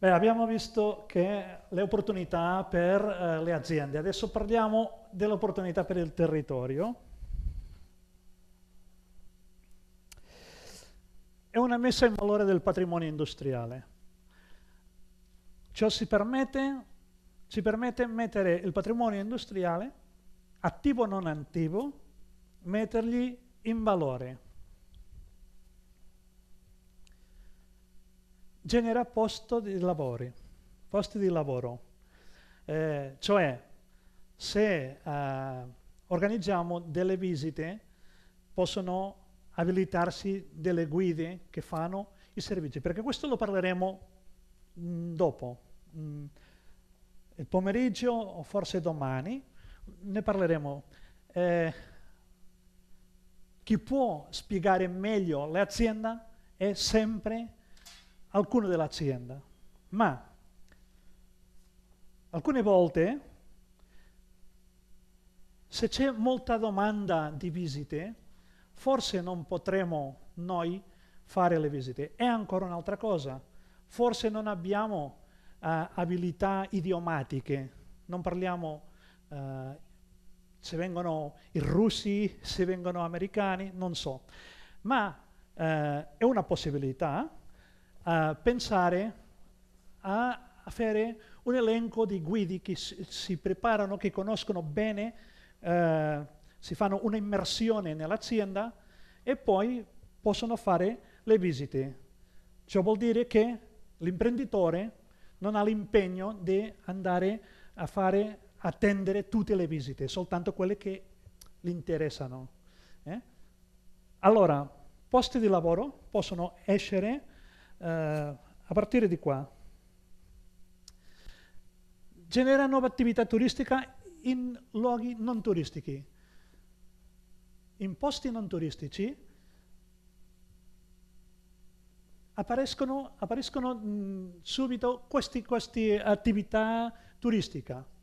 Beh, abbiamo visto che le opportunità per eh, le aziende, adesso parliamo delle opportunità per il territorio. È una messa in valore del patrimonio industriale. Ciò ci permette, ci permette mettere il patrimonio industriale, attivo o non attivo, mettergli in valore. genera posto di lavori, posti di lavoro. Eh, cioè, se eh, organizziamo delle visite, possono abilitarsi delle guide che fanno i servizi, perché questo lo parleremo mh, mm, dopo, mh, mm, il pomeriggio o forse domani, ne parleremo. Eh, chi può spiegare meglio l'azienda è sempre alcuno dell'azienda, ma alcune volte se c'è molta domanda di visite, forse non potremo noi fare le visite. E ancora un'altra cosa, forse non abbiamo uh, abilità idiomatiche, non parliamo uh, se vengono i russi, se vengono americani, non so. Ma uh, è una possibilità uh, pensare a fare un elenco di guidi che si, si preparano, che conoscono bene, uh, si fanno un'immersione nell'azienda e poi possono fare le visite. Ciò vuol dire che l'imprenditore non ha l'impegno di andare a fare, attendere tutte le visite, soltanto quelle che gli interessano. Eh? Allora, posti di lavoro possono essere eh, a partire di qua, genera nuova attività turistica in luoghi non turistici, in posti non turistici, appariscono, appariscono mh, mm, subito queste attività turistiche.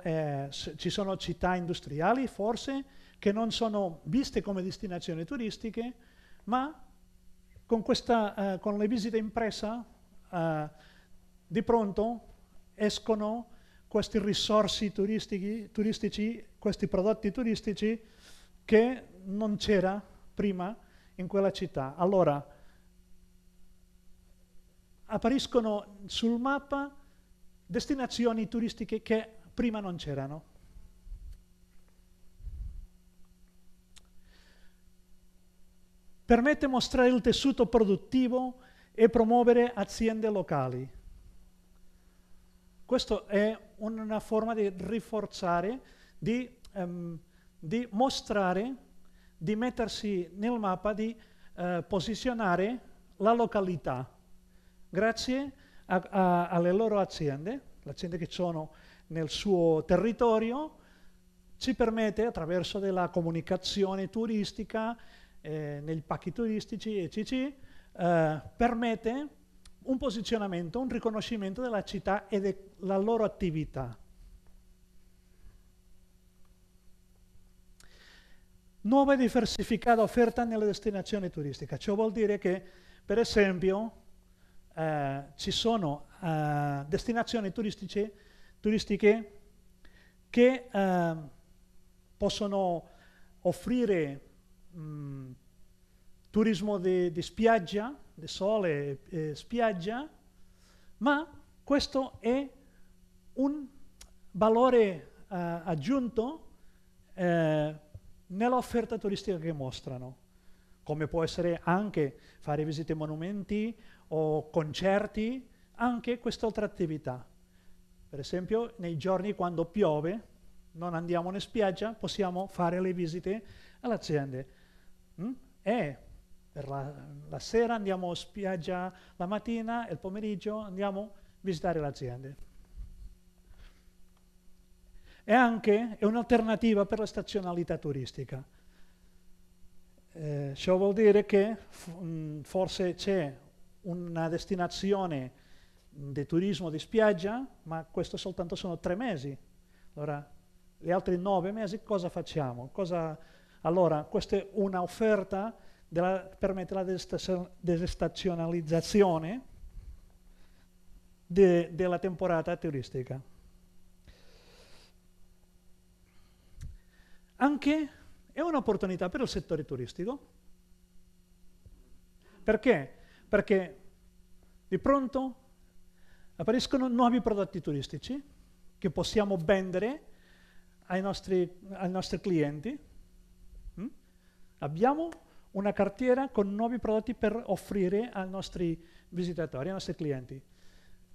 È, ci sono città industriali forse che non sono viste come destinazioni turistiche, ma con, questa, eh, con le visite impresa eh, di pronto escono questi risorsi turistici, turistici, questi prodotti turistici che non c'era prima in quella città. Allora, appariscono sul mappa destinazioni turistiche che prima non c'erano. permette di mostrare il tessuto produttivo e promuovere aziende locali. Questa è una forma di rinforzare, di, um, di mostrare, di mettersi nel mappa, di uh, posizionare la località grazie a, a, alle loro aziende, le aziende che sono nel suo territorio, ci permette attraverso della comunicazione turistica eh, nei pacchi turistici e CC, eh, permette un posizionamento, un riconoscimento della città e della loro attività. Nuova e diversificata offerta nelle destinazioni turistiche. Ciò vuol dire che, per esempio, eh, ci sono eh, destinazioni turistiche, turistiche che eh, possono offrire mh, mm, turismo di spiaggia, di sole e spiaggia, ma questo è un valore uh, aggiunto uh, nell'offerta turistica che mostrano, come può essere anche fare visite ai monumenti o concerti, anche quest'altra attività. Per esempio nei giorni quando piove, non andiamo in spiaggia, possiamo fare le visite alle aziende. Mm? E per la, la, sera andiamo in spiaggia, la mattina e il pomeriggio andiamo a visitare le aziende. E anche è un'alternativa per la stazionalità turistica. Eh, ciò vuol dire che mh, mm, forse c'è una destinazione di turismo di spiaggia, ma questo soltanto sono tre mesi. Allora, gli altri nove mesi cosa facciamo? Cosa, allora, questa è un'offerta che permette la desestazionalizzazione de, della temporata turistica. Anche è un'opportunità per il settore turistico. Perché? Perché di pronto appariscono nuovi prodotti turistici che possiamo vendere ai nostri, ai nostri clienti abbiamo una cartiera con nuovi prodotti per offrire ai nostri visitatori, ai nostri clienti.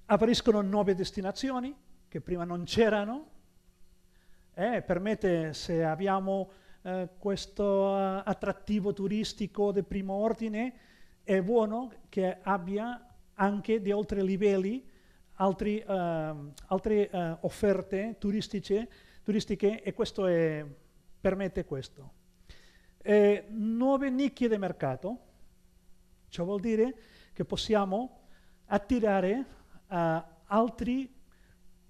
Apariscono nuove destinazioni che prima non c'erano e permette se abbiamo eh, questo eh, attrattivo turistico di primo ordine è buono che abbia anche di oltre livelli altri, uh, altre uh, offerte turistiche, turistiche e questo è, permette questo eh, nuove nicchie di mercato. Ciò vuol dire che possiamo attirare uh, altri,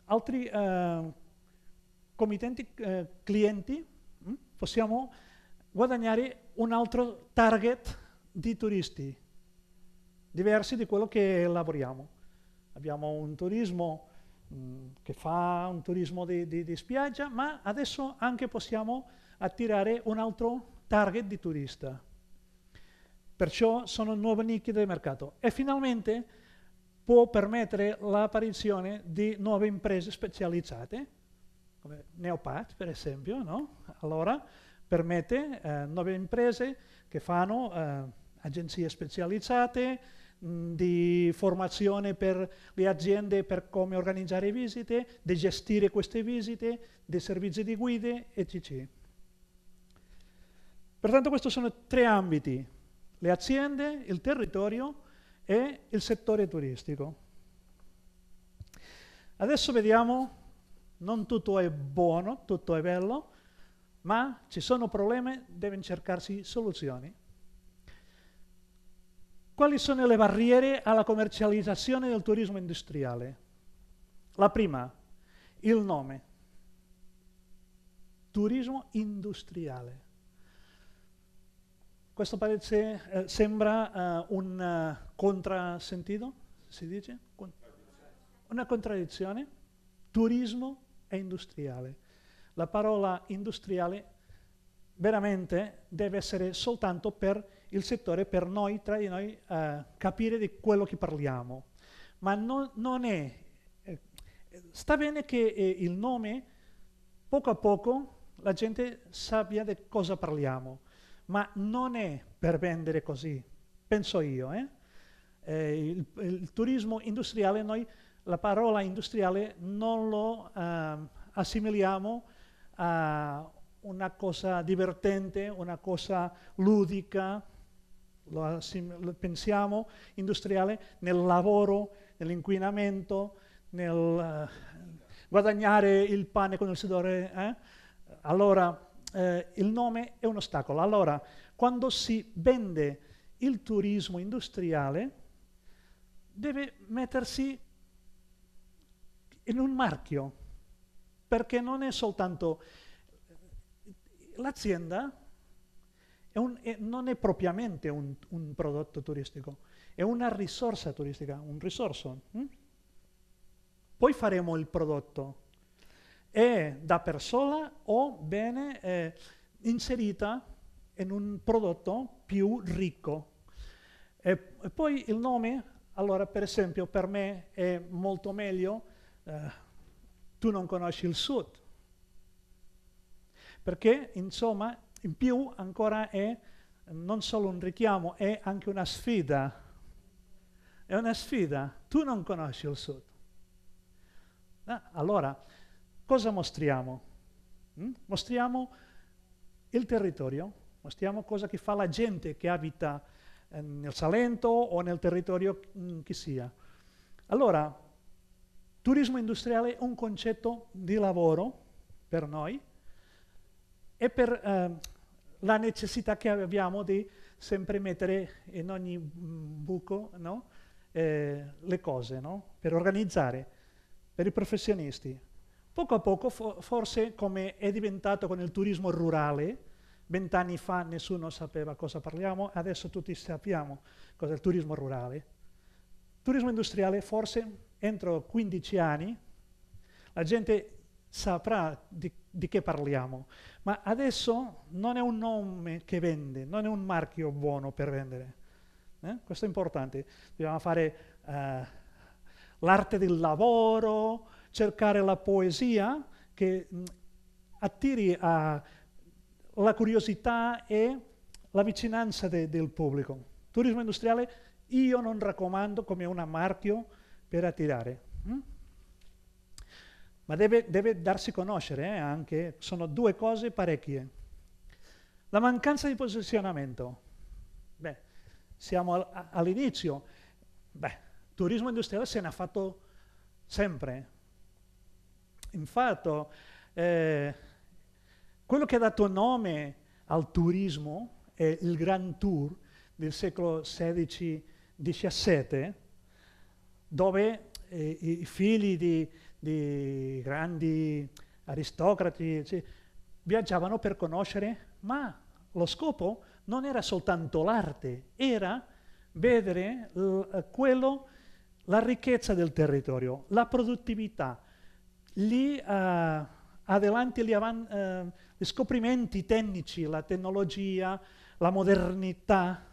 altri uh, committenti, uh, clienti, mh? Hm? possiamo guadagnare un altro target di turisti, diversi di quello che lavoriamo. Abbiamo un turismo hm, che fa un turismo di, di, di spiaggia, ma adesso anche possiamo attirare un altro target di turista. Perciò sono nuove nicchie del mercato e finalmente può permettere l'apparizione di nuove imprese specializzate, come Neopat per esempio, no? allora permette eh, nuove imprese che fanno eh, agenzie specializzate, di formazione per le aziende per come organizzare visite, di gestire queste visite, dei servizi di guide, eccetera. Pertanto questi sono tre ambiti, le aziende, il territorio e il settore turistico. Adesso vediamo, non tutto è buono, tutto è bello, ma ci sono problemi, devono cercarsi soluzioni. Quali sono le barriere alla commercializzazione del turismo industriale? La prima, il nome. Turismo industriale. Questo parece, eh, sembra uh, un eh, contrasentito, si dice? una contraddizione. Turismo e industriale. La parola industriale veramente deve essere soltanto per il settore, per noi, tra di noi, uh, capire di quello che parliamo. Ma no, non è... Eh, sta bene che eh, il nome, poco a poco, la gente sappia di cosa parliamo ma non è per vendere così, penso io. Eh? Eh, il, il, turismo industriale, noi la parola industriale non lo eh, assimiliamo a una cosa divertente, una cosa ludica, lo, lo pensiamo industriale nel lavoro, nell'inquinamento, nel eh, guadagnare il pane con il sudore. Eh. Allora, eh, il nome è un ostacolo. Allora, quando si vende il turismo industriale, deve mettersi in un marchio, perché non è soltanto eh, l'azienda, è un, è, non è propriamente un, un, prodotto turistico, è una risorsa turistica, un risorso. Hm? Poi faremo il prodotto, è da per sola o bene eh, inserita in un prodotto più ricco. E, e poi il nome, allora per esempio per me è molto meglio, eh, tu non conosci il sud, perché insomma in più ancora è non solo un richiamo, è anche una sfida. È una sfida, tu non conosci il sud. Ah, allora, cosa mostriamo? Mm? Mostriamo il territorio, mostriamo cosa che fa la gente che abita eh, nel Salento o nel territorio mh, mm, che sia. Allora, turismo industriale è un concetto di lavoro per noi e per eh, la necessità che abbiamo di sempre mettere in ogni mm, buco no? eh, le cose, no? per organizzare, per i professionisti. Poco a poco, forse come è diventato con il turismo rurale, vent'anni fa nessuno sapeva cosa parliamo, adesso tutti sappiamo cosa è il turismo rurale. Turismo industriale forse entro 15 anni la gente saprà di, di che parliamo, ma adesso non è un nome che vende, non è un marchio buono per vendere. Eh? Questo è importante, dobbiamo fare uh, l'arte del lavoro, cercare la poesia che mm, attiri la curiosità e la vicinanza de, del pubblico. Turismo industriale io non raccomando come un marchio per attirare. Hm? Ma deve, deve, darsi conoscere eh, anche, sono due cose parecchie. La mancanza di posizionamento. Beh, siamo all'inizio. Beh, turismo industriale se ne ha fatto sempre, Infatti, eh, quello che ha dato nome al turismo è il Grand Tour del secolo XVI-XVII, dove eh, i figli di, di grandi aristocrati cioè, viaggiavano per conoscere, ma lo scopo non era soltanto l'arte, era vedere quello, la ricchezza del territorio, la produttività, gli, uh, eh, adelanti, gli, uh, eh, gli scoprimenti tecnici, la tecnologia, la modernità,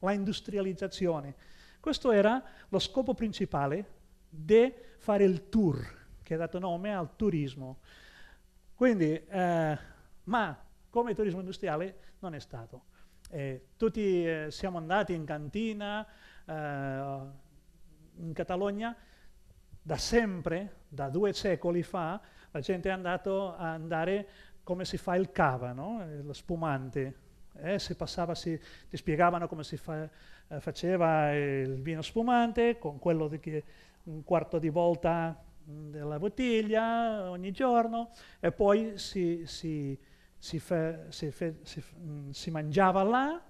la industrializzazione. Questo era lo scopo principale di fare il tour, che ha dato nome al turismo. Quindi, eh, ma come turismo industriale non è stato. Eh, tutti eh, siamo andati in cantina, eh, in Catalogna, da sempre, da due secoli fa, la gente è andata a andare come si fa il cava, no? lo spumante. Eh, si passava, si, ti spiegavano come si fa, eh, faceva il vino spumante con quello di che, un quarto di volta mm, della bottiglia ogni giorno e poi si, si, si, fe, si fe, mh, mm, mangiava là,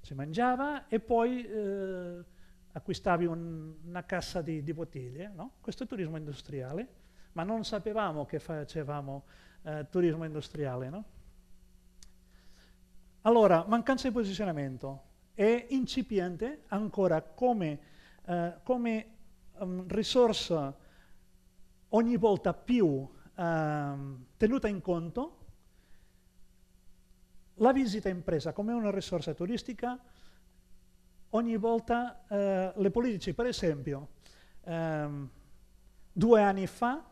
si mangiava e poi... Eh, acquistavi un, una cassa di, di bottiglie, no? questo è turismo industriale, ma non sapevamo che facevamo eh, turismo industriale. No? Allora, mancanza di posizionamento è incipiente ancora come, eh, come um, risorsa ogni volta più um, tenuta in conto la visita impresa come una risorsa turistica ogni volta eh, le politici, per esempio, ehm, due anni fa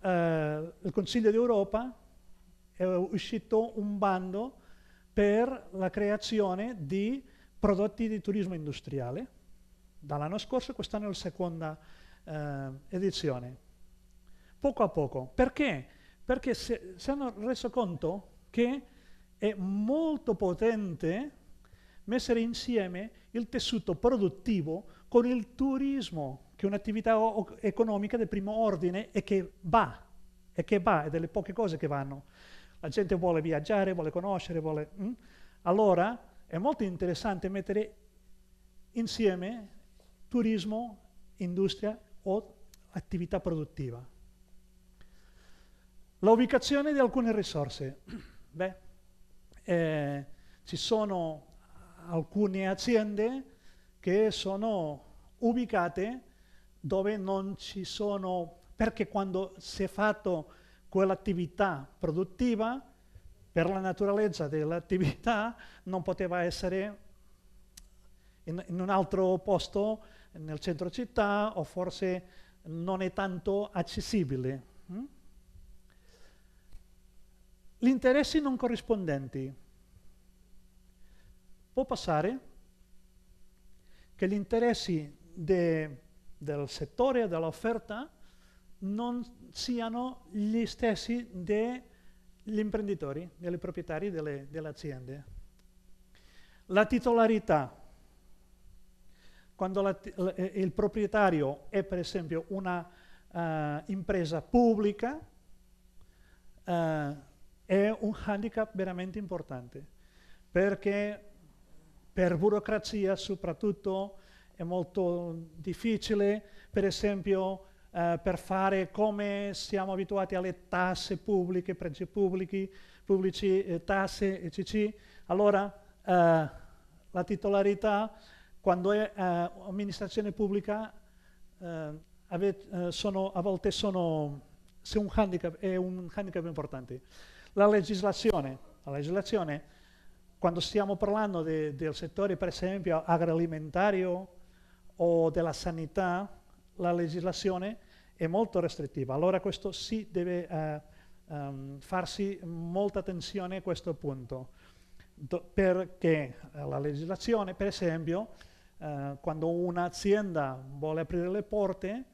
eh, il Consiglio d'Europa è uscito un bando per la creazione di prodotti di turismo industriale, dall'anno scorso, quest'anno è la seconda eh, edizione. Poco a poco, perché? Perché si hanno reso conto che è molto potente mettere insieme il tessuto produttivo con il turismo, che è un'attività economica del primo ordine e che va, e che va, è delle poche cose che vanno. La gente vuole viaggiare, vuole conoscere, vuole... Mh? Mm? Allora è molto interessante mettere insieme turismo, industria o attività produttiva. La ubicazione di alcune risorse. Beh, eh, ci sono alcune aziende che sono ubicate dove non ci sono, perché quando si è fatto quell'attività produttiva, per la naturalezza dell'attività non poteva essere in, in, un altro posto, nel centro città, o forse non è tanto accessibile. Mm? Gli interessi non corrispondenti può passare che gli interessi de, del settore dell'offerta non siano gli stessi degli imprenditori, dei proprietari delle, delle aziende. La titolarità. Quando la, eh, il proprietario è per esempio una uh, impresa pubblica, uh, è un handicap veramente importante perché per burocrazia soprattutto è molto difficile, per esempio eh, per fare come siamo abituati alle tasse pubbliche, prezzi pubblici, pubblici eh, tasse, ECC, allora eh, la titolarità quando è eh, amministrazione pubblica eh, avete, eh, sono, a volte sono, un handicap, è un handicap importante. La legislazione, la legislazione quando stiamo parlando de, del settore, per esempio, agroalimentario o della sanità, la legislazione è molto restrittiva. Allora questo sì deve eh, um, farsi molta attenzione a questo punto, Do, perché eh, la legislazione, per esempio, eh, quando un'azienda vuole aprire le porte,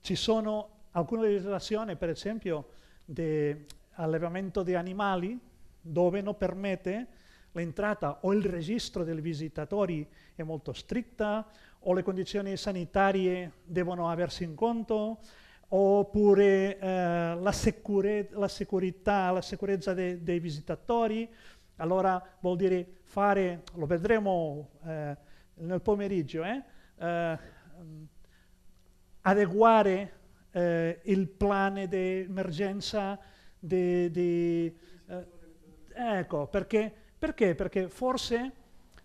ci sono alcune legislazioni, per esempio, di allevamento di animali dove non permette l'entrata o il registro dei visitatori è molto stretta o le condizioni sanitarie devono aversi in conto oppure eh, la, sicure, la, sicurezza, la sicurezza de, dei visitatori. Allora vuol dire fare, lo vedremo eh, nel pomeriggio, eh, eh adeguare eh, il piano di emergenza di Ecco, perché? Perché? Perché forse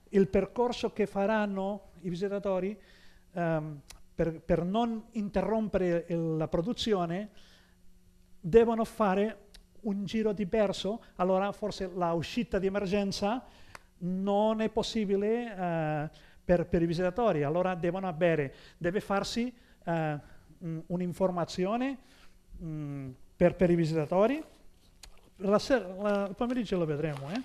il percorso che faranno i visitatori um, per, per, non interrompere il, la produzione devono fare un giro diverso, allora forse la uscita di emergenza non è possibile uh, per, per, i visitatori, allora devono avere, deve farsi uh, un'informazione um, per, per i visitatori la la, il pomeriggio lo vedremo. Eh?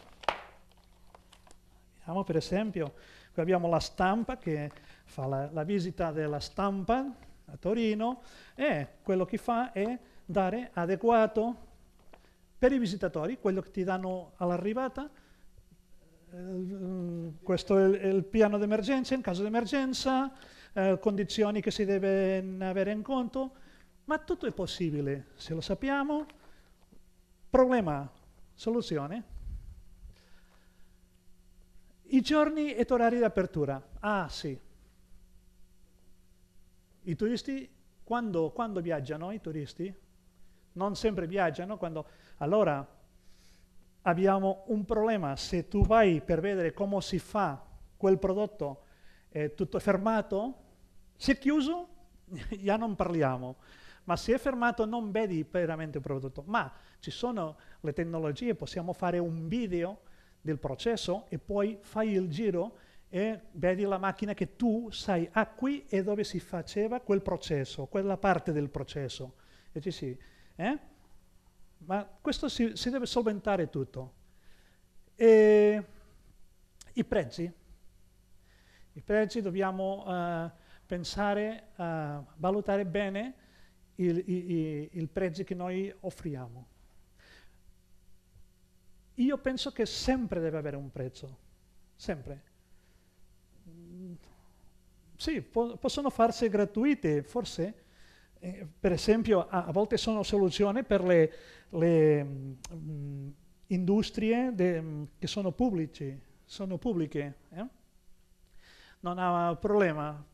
Vediamo per esempio, qui abbiamo la stampa che fa la, la visita della stampa a Torino e quello che fa è dare adeguato per i visitatori, quello che ti danno all'arrivata, eh, questo è il piano d'emergenza, in caso di emergenza, eh, condizioni che si deve avere in conto, ma tutto è possibile se lo sappiamo, Problema, soluzione. I giorni e orari di apertura. Ah, sì. I turisti, quando, quando viaggiano, i turisti, non sempre viaggiano, quando... Allora, abbiamo un problema. Se tu vai per vedere come si fa quel prodotto è eh, tutto fermato, se è chiuso, già non parliamo ma si è fermato non vedi veramente il prodotto, ma ci sono le tecnologie, possiamo fare un video del processo e poi fai il giro e vedi la macchina che tu sai, ah qui e dove si faceva quel processo, quella parte del processo. E dici, eh? Ma questo si, si deve solventare tutto. E i prezzi. I prezzi dobbiamo uh, pensare, uh, valutare bene il, il, il prezzo che noi offriamo. Io penso che sempre deve avere un prezzo, sempre. Mm, sì, po possono farsi gratuite, forse, eh, per esempio, a, a, volte sono soluzioni per le, le mh, mm, industrie de, mm, che sono, pubblici, sono pubbliche. Eh? Non ha problema.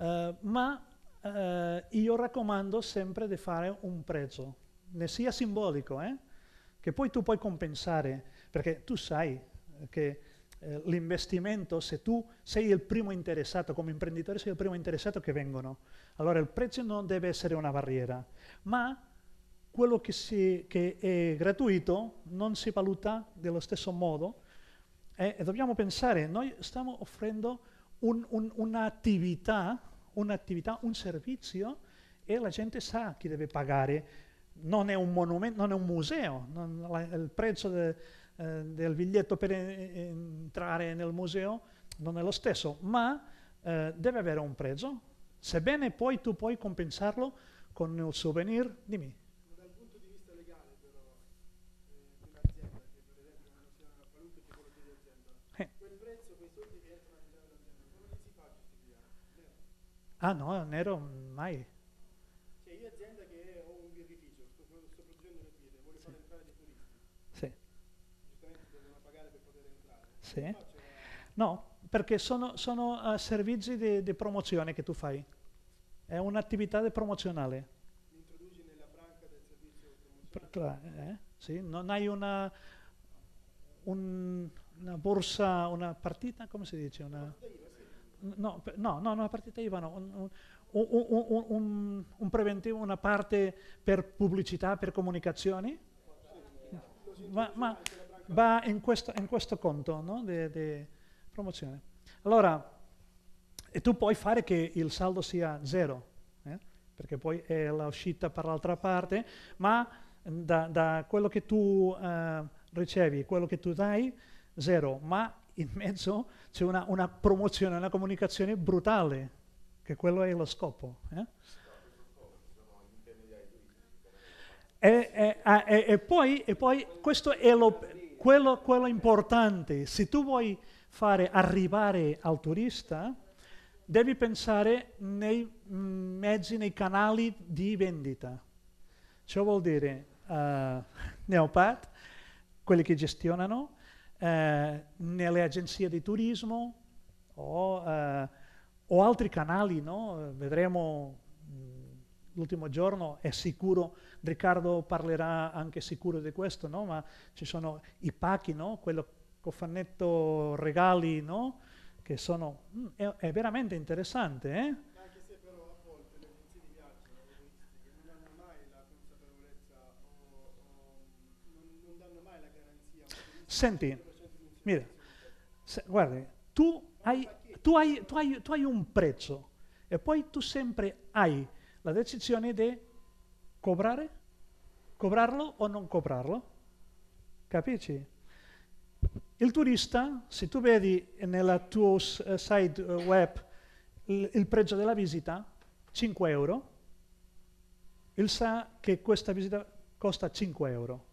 Uh, ma eh, io raccomando sempre di fare un prezzo, ne sia simbolico, eh? che poi tu puoi compensare, perché tu sai che eh, l'investimento, se tu sei il primo interessato, come imprenditore sei il primo interessato che vengono, allora il prezzo non deve essere una barriera, ma quello che, si, che è gratuito non si valuta dello stesso modo e, eh, e dobbiamo pensare, noi stiamo offrendo un, un, un'attività un'attività, un servizio e la gente sa chi deve pagare. Non è un monumento, non è un museo, non, la, il prezzo de, eh, del biglietto per eh, entrare nel museo non è lo stesso, ma eh, deve avere un prezzo, sebbene poi tu puoi compensarlo con il souvenir, dimmi. Ah no, non ero mai. Cioè io azienda che ho un birrificio, sto, sto producendo le birre, voglio sì. far entrare dei turisti. Sì. Giustamente devono pagare per poter entrare. Sì. No, no perché sono, sono uh, servizi di promozione che tu fai. È un'attività di promozionale. Mi introduci nella branca del servizio promozionale? Eh, sì, non hai una, un, una borsa, una partita, come si dice? Una, una no, no, no, una partita IVA no, un, un, un, un, preventivo, una parte per pubblicità, per comunicazioni, ma, ma va in questo, in questo conto no? di promozione. Allora, e tu puoi fare che il saldo sia zero, eh? perché poi è l'uscita per l'altra parte, ma mm, da, da quello che tu eh, ricevi, quello che tu dai, zero, ma in mezzo c'è una, una, promozione, una comunicazione brutale, che quello è lo scopo. Eh? E, e, e, poi, e, poi, questo è lo, quello, quello importante, se tu vuoi fare arrivare al turista, devi pensare nei mm, mezzi, nei canali di vendita. Ciò vuol dire uh, eh, Neopad, quelli che gestionano, eh, nelle agenzie di turismo o, eh, o altri canali, no? vedremo mm, l'ultimo giorno, è sicuro, Riccardo parlerà anche sicuro di questo, no? ma ci sono i pacchi, no? quello cofanetto regali, no? che sono, mh, mm, è, è, veramente interessante. Eh? Senti, Mira, se, guardi, tu hai, tu, hai, tu, hai, tu hai un prezzo e poi tu sempre hai la decisione di cobrare, cobrarlo o non cobrarlo. Capisci? Il turista, se tu vedi nella tua eh, site eh, web il prezzo della visita, 5 euro, il sa che questa visita costa 5 euro.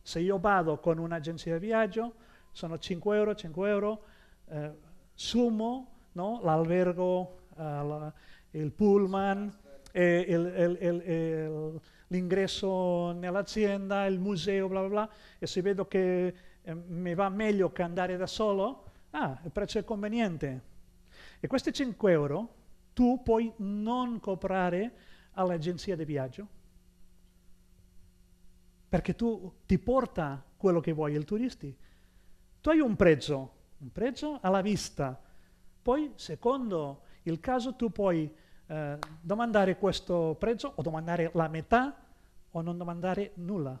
Se io vado con un'agenzia di viaggio, sono 5 euro, 5 euro, eh, sumo no? l'albergo, eh, la, il pullman, eh, l'ingresso nell'azienda, il museo, bla bla bla, e se vedo che eh, mi va meglio che andare da solo, ah, il prezzo è conveniente. E questi 5 euro tu puoi non comprare all'agenzia di viaggio, perché tu ti porta quello che vuoi il turisti, tu hai un prezzo, un prezzo alla vista. Poi, secondo il caso, tu puoi eh, domandare questo prezzo o domandare la metà o non domandare nulla.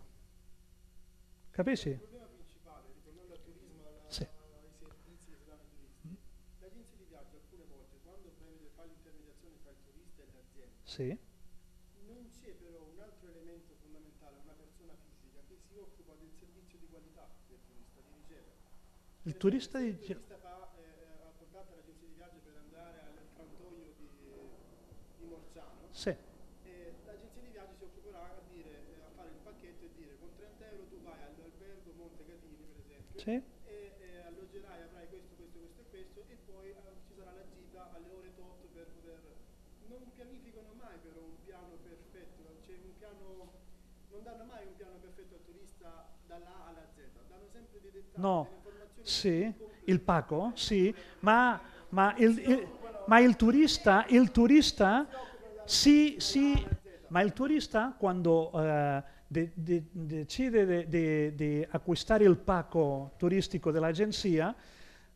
Capisci? Il problema principale, ritornando al turismo, alla, sì. ai servizi che danno mm. di viaggio alcune volte, quando fa l'intermediazione tra il turista e l'azienda, Il turista di... Va, eh, eh Sì. l'agenzia di viaggio si occuperà a, dire, eh, a, fare il pacchetto e dire con 30 euro tu vai all'albergo Monte Gatini, per esempio, sì. e eh, alloggerai, avrai questo, questo, questo e questo, e poi eh, ci sarà la gita alle ore 8 per poter... Non pianificano mai però un piano perfetto, c'è un piano non danno mai un piano perfetto al turista dalla A alla Z, danno sempre dei dettagli. No, sì, il pacco, sì, ma, ma, il, il, ma il, turista, il turista, sì, sì, ma il turista quando uh, de, de, decide di de, acquistare il pacco turistico dell'agenzia,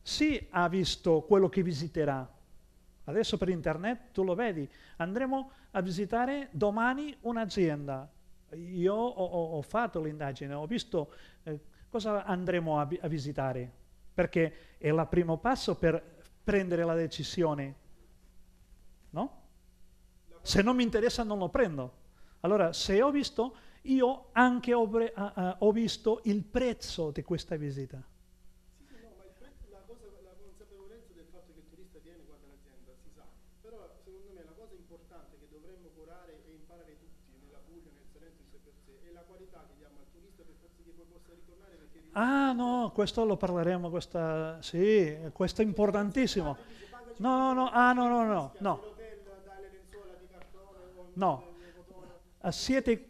sì ha visto quello che visiterà. Adesso per internet tu lo vedi, andremo a visitare domani un'azienda, io ho, ho fatto l'indagine, ho visto eh, cosa andremo a, a visitare, perché è il primo passo per prendere la decisione. No? Se non mi interessa non lo prendo. Allora, se ho visto, io anche ho, ho visto il prezzo di questa visita. Ah no, questo lo parleremo, questa, sì, questo è importantissimo. No, no, no, ah no, no, no, no. No, eh, siete,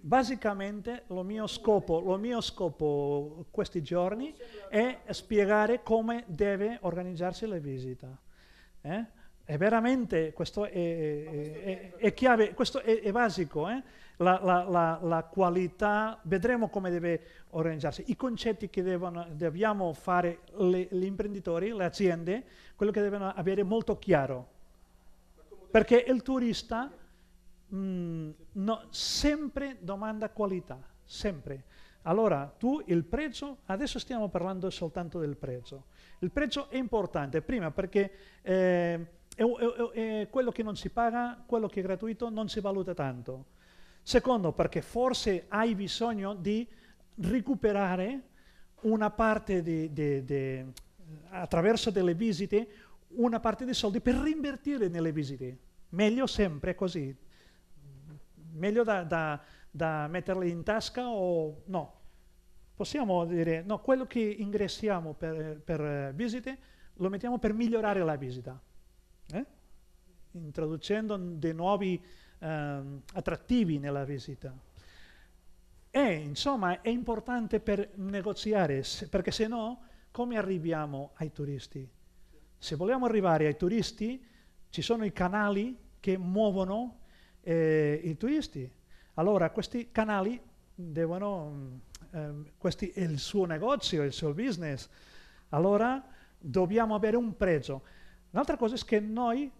basicamente lo mio scopo, lo mio scopo questi giorni è spiegare come deve organizzarsi la visita. Eh? È veramente, questo è, è, è, è chiave, questo è, basico. Eh? la, la, la, la qualità, vedremo come deve organizzarsi. I concetti che devono, dobbiamo fare le, gli imprenditori, le aziende, quello che devono avere molto chiaro. Perché il turista mh, mm, no, sempre domanda qualità, sempre. Allora, tu il prezzo, adesso stiamo parlando soltanto del prezzo. Il prezzo è importante, prima perché eh, è, è, è quello che non si paga, quello che è gratuito, non si valuta tanto. Secondo, perché forse hai bisogno di recuperare una parte di, di, di, attraverso delle visite, una parte dei soldi per rinvertire nelle visite. Meglio sempre così. Meglio da, da, da metterle in tasca o no. Possiamo dire, no, quello che ingressiamo per, per eh, visite lo mettiamo per migliorare la visita. Eh? Introducendo dei nuovi ehm, attrattivi nella visita. E insomma è importante per negoziare, se, perché se no come arriviamo ai turisti? Se vogliamo arrivare ai turisti ci sono i canali che muovono eh, i turisti. Allora questi canali devono, mm, ehm, questi è il suo negozio, il suo business, allora dobbiamo avere un prezzo. L'altra cosa è che noi,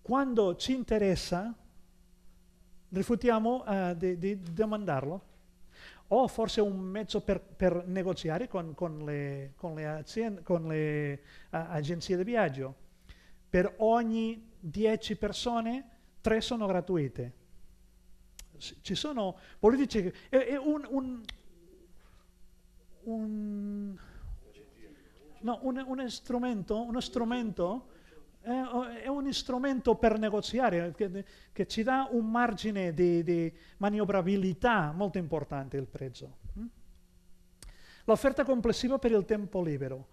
quando ci interessa, rifiutiamo uh, di, di, domandarlo. O forse un mezzo per, per negoziare con, con le, con le, aziende, con le uh, agenzie di viaggio. Per ogni 10 persone, 3 sono gratuite. Ci sono politici... è, è un, un, un, no, un, strumento, uno strumento è un strumento per negoziare che, che ci dà un margine di, di, manovrabilità molto importante il prezzo. Mm? L'offerta complessiva per il tempo libero.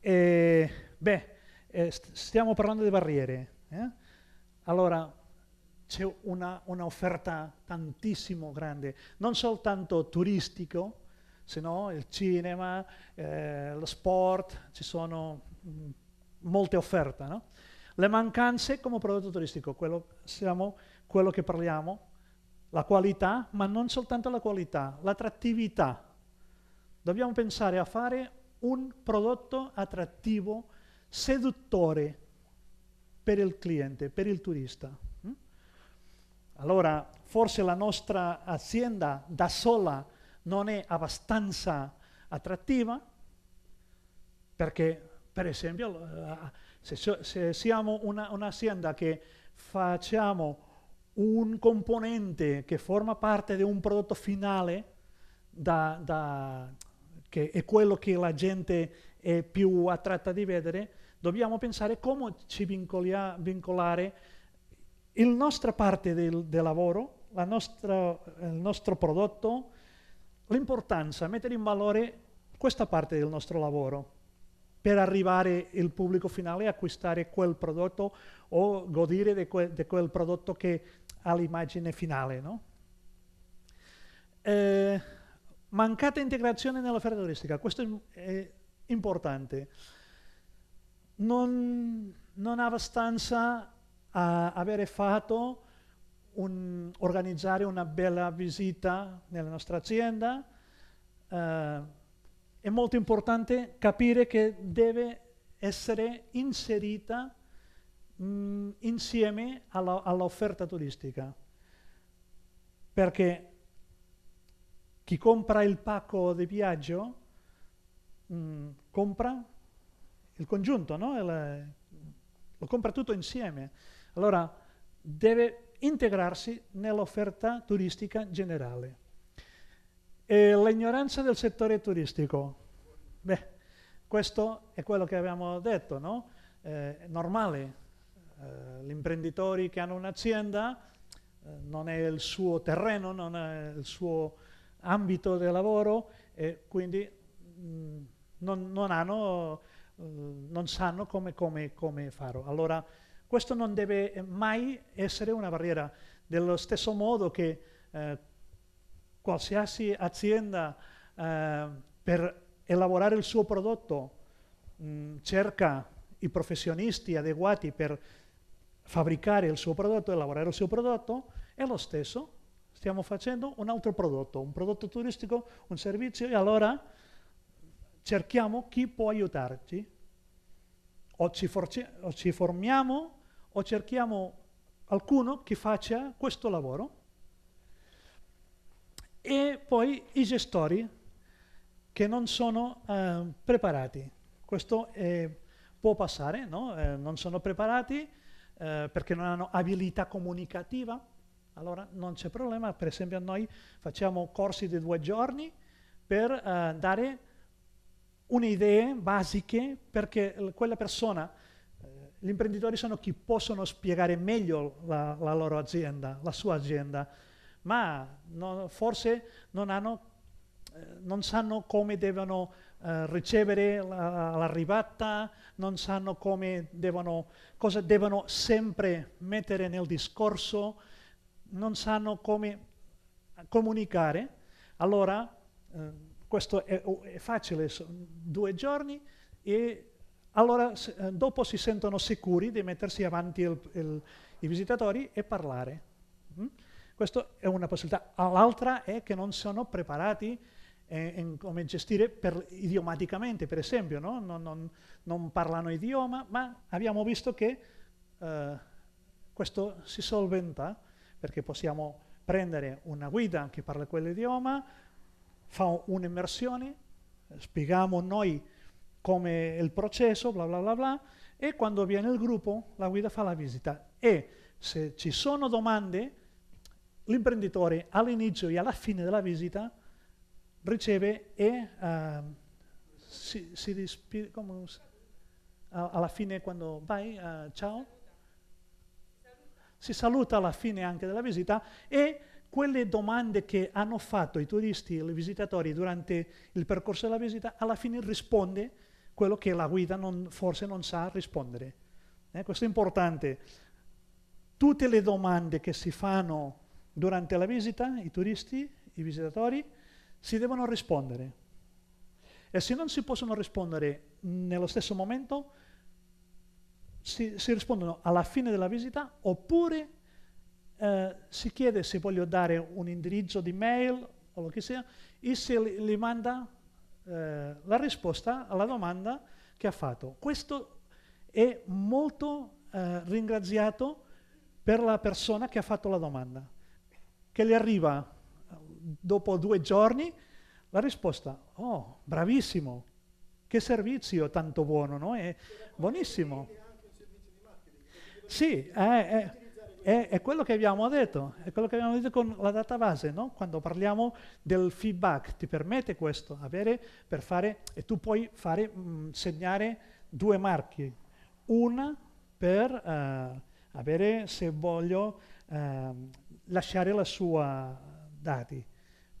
Eh, beh, stiamo parlando di barriere. Eh? Allora, c'è un'offerta tantissimo grande, non soltanto turistico, se no il cinema, eh, lo sport, ci sono mm, molte offerte. No? Le mancanze come prodotto turistico, quello, siamo quello che parliamo, la qualità, ma non soltanto la qualità, l'attrattività. Dobbiamo pensare a fare un prodotto attrattivo, seduttore per il cliente, per il turista. Mm? Allora, forse la nostra azienda da sola non è abbastanza attrattiva perché per esempio, eh, se, se siamo una, un'azienda che facciamo un componente che forma parte di un prodotto finale, da, da, che è quello che la gente è più attratta di vedere, dobbiamo pensare come ci vincolia, vincolare la nostra parte del, del lavoro, nostra, il nostro prodotto, l'importanza, mettere in valore questa parte del nostro lavoro per arrivare il pubblico finale a acquistare quel prodotto o godere di, que di quel prodotto che ha l'immagine finale. No? Eh, mancata integrazione nell'offerta turistica, questo è importante. Non, non abbastanza a avere fatto un, organizzare una bella visita nella nostra azienda, eh, è molto importante capire che deve essere inserita mh, mm, insieme all'offerta turistica. Perché chi compra il pacco di viaggio mh, mm, compra il congiunto, no? La, lo compra tutto insieme. Allora deve integrarsi nell'offerta turistica generale. E l'ignoranza del settore turistico. Beh, questo è quello che abbiamo detto, no? Eh, è normale, eh, gli imprenditori che hanno un'azienda eh, non è il suo terreno, non è il suo ambito di lavoro e quindi mh, mm, non, non, hanno, eh, non, sanno come, come, come farlo. Allora, questo non deve mai essere una barriera, dello stesso modo che eh, qualsiasi azienda eh, per elaborare il suo prodotto mh, mm, cerca i professionisti adeguati per fabbricare il suo prodotto, elaborare il suo prodotto, è lo stesso, stiamo facendo un altro prodotto, un prodotto turistico, un servizio e allora cerchiamo chi può aiutarci, o ci, o ci formiamo o cerchiamo qualcuno che faccia questo lavoro e poi i gestori che non sono eh, preparati. Questo eh, può passare, no? eh, non sono preparati eh, perché non hanno abilità comunicativa, allora non c'è problema, per esempio noi facciamo corsi di due giorni per eh, dare un'idea basica perché quella persona, eh, gli imprenditori sono chi possono spiegare meglio la, la loro azienda, la sua azienda, ma no, forse non, hanno, eh, non, sanno come devono eh, ricevere l'arrivata, non sanno devono, cosa devono sempre mettere nel discorso, non sanno come comunicare. Allora, eh, questo è, è facile, due giorni e allora eh, dopo si sentono sicuri di mettersi avanti il, il, i visitatori e parlare. Mm? Questa è una possibilità. L'altra è che non sono preparati eh, in come gestire per, idiomaticamente, per esempio, no? non, non, non, parlano idioma, ma abbiamo visto che eh, questo si solventa perché possiamo prendere una guida che parla quell'idioma, fa un'immersione, spieghiamo noi come il processo, bla bla bla bla, e quando viene il gruppo la guida fa la visita. E se ci sono domande, l'imprenditore all'inizio e alla fine della visita riceve e uh, si, si dispira, come, uh, alla fine quando vai, uh, ciao, si saluta alla fine anche della visita e quelle domande che hanno fatto i turisti, i visitatori durante il percorso della visita, alla fine risponde quello che la guida non, forse non sa rispondere. Eh, questo è importante. Tutte le domande che si fanno Durante la visita i turisti, i visitatori, si devono rispondere. E se non si possono rispondere nello stesso momento, si, si rispondono alla fine della visita oppure eh, si chiede se voglio dare un indirizzo di mail o lo che sia e se li, li manda eh, la risposta alla domanda che ha fatto. Questo è molto eh, ringraziato per la persona che ha fatto la domanda che le arriva dopo due giorni la risposta, oh, bravissimo, che servizio tanto buono, no? È buonissimo. Sì, è, è, è, quello che abbiamo detto, è quello che abbiamo detto con la database, no? quando parliamo del feedback, ti permette questo, avere per fare, e tu puoi fare, mh, mm, segnare due marchi, una per uh, avere, se voglio, uh, lasciare la sua dati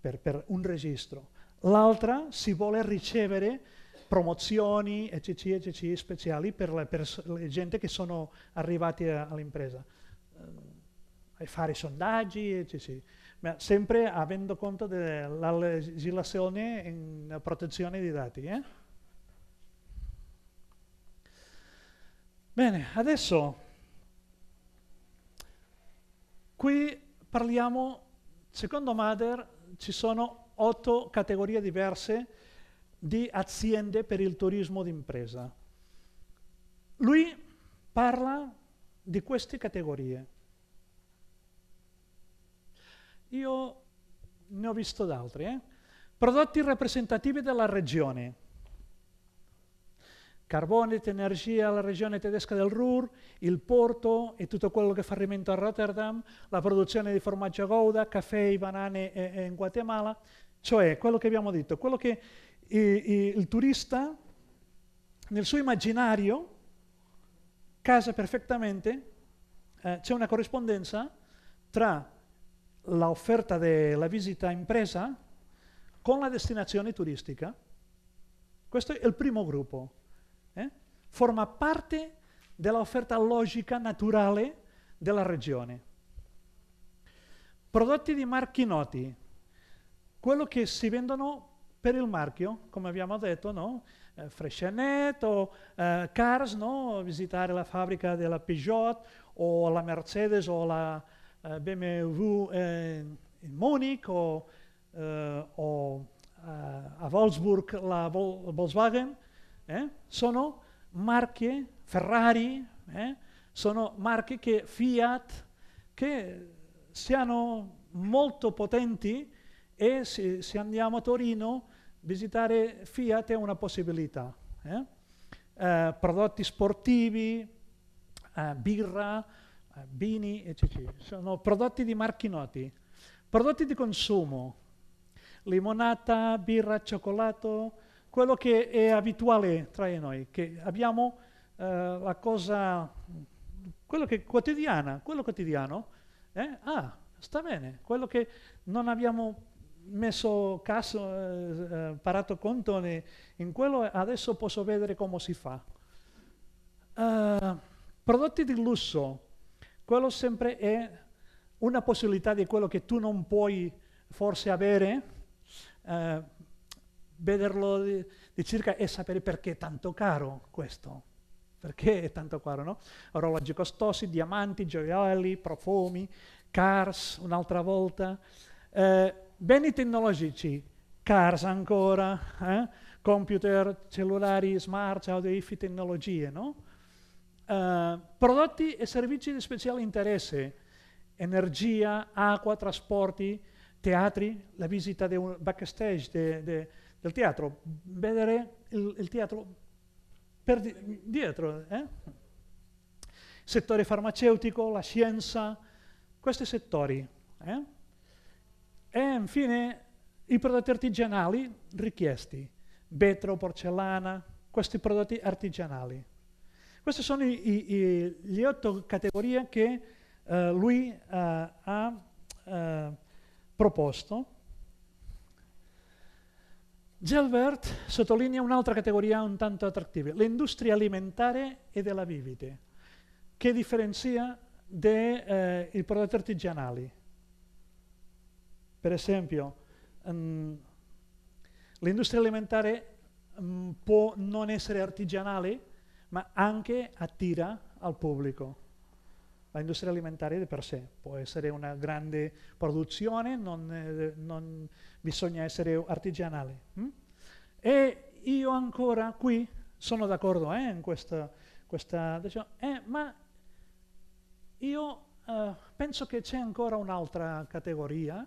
per, per un registro. L'altra si vuole ricevere promozioni, ECC, ECC speciali per la, per la gente che sono arrivati all'impresa. Ehm, e fare sondaggi, eccetera. Ma sempre avendo conto della legislazione in protezione dei dati. Eh? Bene, adesso qui parliamo, secondo Mader ci sono otto categorie diverse di aziende per il turismo d'impresa. Lui parla di queste categorie. Io ne ho visto d'altre. Eh? Prodotti rappresentativi della regione carbone, energia alla regione tedesca del Ruhr, il porto e tutto quello che fa rimento a Rotterdam, la produzione di formaggio a gouda, caffè, e banane in Guatemala, cioè quello che abbiamo detto, quello che il turista nel suo immaginario casa perfettamente, eh, c'è una corrispondenza tra l'offerta della visita impresa con la destinazione turistica. Questo è il primo gruppo eh, forma parte dell'offerta logica naturale della regione. Prodotti di marchi noti, quello che si vendono per il marchio, come abbiamo detto, no? eh, Freshenet o eh, Cars, no? visitare la fabbrica della Peugeot o la Mercedes o la eh, BMW eh, in Munich o, eh, o eh, a Wolfsburg la Vol Volkswagen, eh, sono marche, Ferrari, eh, sono marche che Fiat, che siano molto potenti e se, se andiamo a Torino visitare Fiat è una possibilità. Eh? Eh, prodotti sportivi, eh, birra, eh, vini, eccetera. Sono prodotti di marchi noti. Prodotti di consumo, limonata, birra, cioccolato, quello che è abituale tra noi, che abbiamo eh, la cosa, quello che è quotidiana, quello quotidiano, eh? ah, sta bene, quello che non abbiamo messo caso, eh, eh parato conto ne, in quello, adesso posso vedere come si fa. Uh, prodotti di lusso, quello sempre è una possibilità di quello che tu non puoi forse avere. Uh, vederlo di, di, circa e sapere perché è tanto caro questo. Perché è tanto caro, no? Orologi costosi, diamanti, gioielli, profumi, cars un'altra volta. Eh, beni tecnologici, cars ancora, eh? computer, cellulari, smart, audio, IFI, tecnologie, no? Uh, prodotti e servizi di speciale interesse, energia, acqua, trasporti, teatri, la visita di un backstage, de, de, del teatro, vedere il, il teatro per di, dietro. Eh? Settore farmaceutico, la scienza, questi settori. Eh? E infine i prodotti artigianali richiesti, vetro, porcellana, questi prodotti artigianali. Queste sono i, i, le otto categorie che eh, lui eh, ha eh, proposto Gelbert sottolinea un'altra categoria un tanto attrattiva, l'industria alimentare e della vivite, che differenzia dai eh, prodotti artigianali. Per esempio, um, l'industria alimentare um, può non essere artigianale, ma anche attira al pubblico. L'industria alimentare di per sé può essere una grande produzione, non, eh, non bisogna essere artigianale. Hm? E io ancora qui sono d'accordo eh, in questa, questa diciamo, eh, ma io eh, penso che c'è ancora un'altra categoria,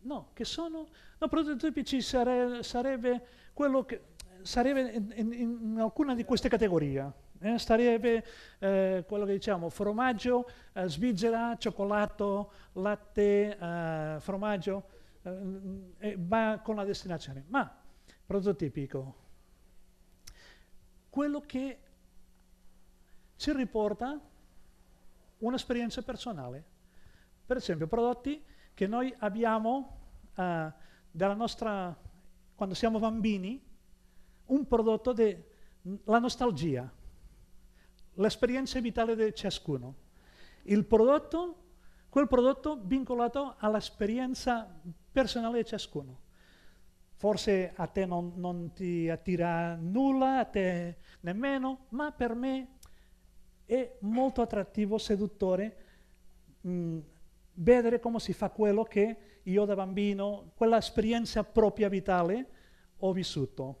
no, che sono, no, prototipi ci sare, sarebbe quello che sarebbe in, in, in alcuna di queste categorie, eh, starebbe eh, quello che diciamo formaggio, eh, svizzera, cioccolato, latte, eh, formaggio, va eh, eh, con la destinazione. Ma prototipico, quello che ci riporta un'esperienza personale. Per esempio, prodotti che noi abbiamo eh, dalla nostra, quando siamo bambini, un prodotto della nostalgia l'esperienza vitale di ciascuno. Il prodotto, quel prodotto vincolato all'esperienza personale di ciascuno. Forse a te non, non ti attira nulla, a te nemmeno, ma per me è molto attrattivo, seduttore, mh, mm, vedere come si fa quello che io da bambino, quella esperienza propria vitale, ho vissuto.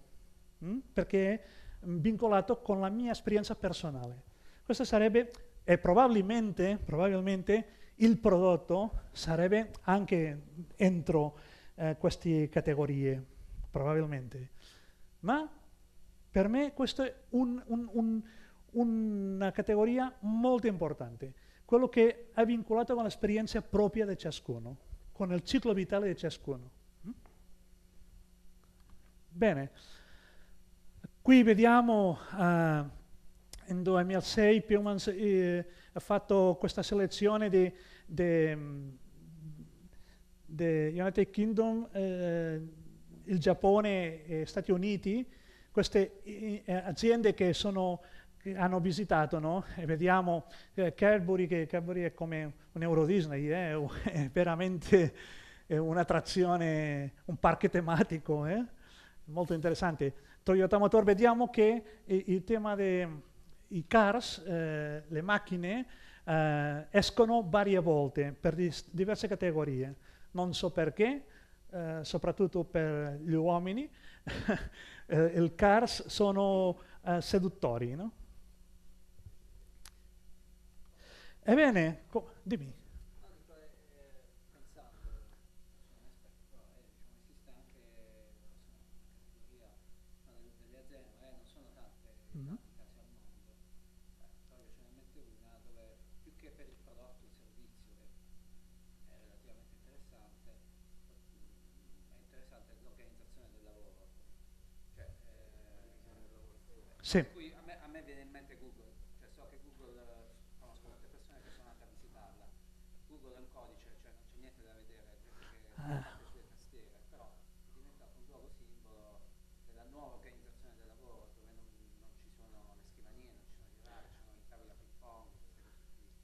Mh? Mm? Perché Mm, vincolato con la mia esperienza personale. Questo sarebbe, e probabilmente, probabilmente il prodotto sarebbe anche entro eh, queste categorie, probabilmente. Ma per me questa è un, un, un, una categoria molto importante, quello che è vincolato con l'esperienza propria di ciascuno, con il ciclo vitale di ciascuno. Mm? Bene. Qui vediamo uh, in 2006 Pullman eh, ha fatto questa selezione di, di, mm, di United Kingdom, eh, il Giappone e Stati Uniti, queste eh, aziende che, sono, che, hanno visitato, no? e vediamo eh, Cadbury, che Cadbury è come un Euro Disney, eh, è veramente un'attrazione, un parco tematico. Eh molto interessante. Toyota Motor, vediamo che il tema dei cars, eh, le macchine, eh, escono varie volte per diverse categorie. Non so perché, eh, soprattutto per gli uomini, eh, i cars sono eh, seduttori. No? Ebbene, dimmi.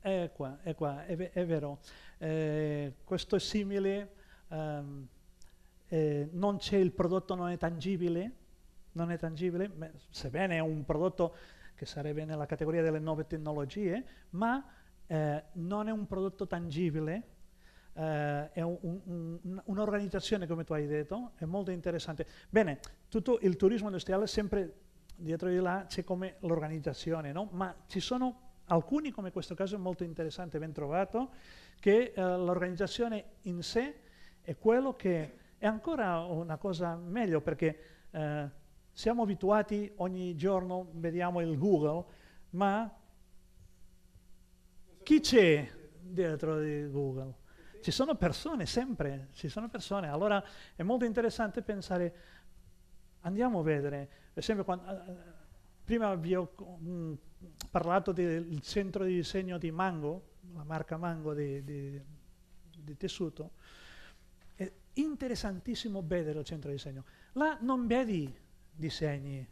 è qua, è qua, è, è vero. Eh, questo simile, um, eh, non c'è il prodotto, non è tangibile, non è tangibile, sebbene è un prodotto che sarebbe nella categoria delle nuove tecnologie, ma eh, non è un prodotto tangibile, Uh, è un'organizzazione, un, un, un come tu hai detto, è molto interessante. Bene, tutto il turismo industriale sempre dietro di là c'è come l'organizzazione, no? ma ci sono Alcuni, come questo caso è molto interessante, ben trovato, che eh, l'organizzazione in sé è quello che è ancora una cosa meglio perché eh, siamo abituati ogni giorno, vediamo il Google, ma chi c'è dietro di Google? Ci sono persone, sempre, ci sono persone. Allora è molto interessante pensare, andiamo a vedere, per esempio quando, eh, prima vi ho mm, parlato del centro di disegno di Mango, la marca Mango di, di, di tessuto, è interessantissimo vedere il centro di disegno. Là non vedi disegni,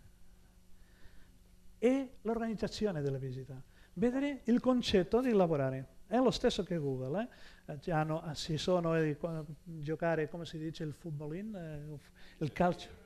è l'organizzazione della visita. Vedere il concetto di lavorare. È lo stesso che Google, eh? eh hanno, ah, si sono eh, giocare, come si dice, il footballin, eh, il calcio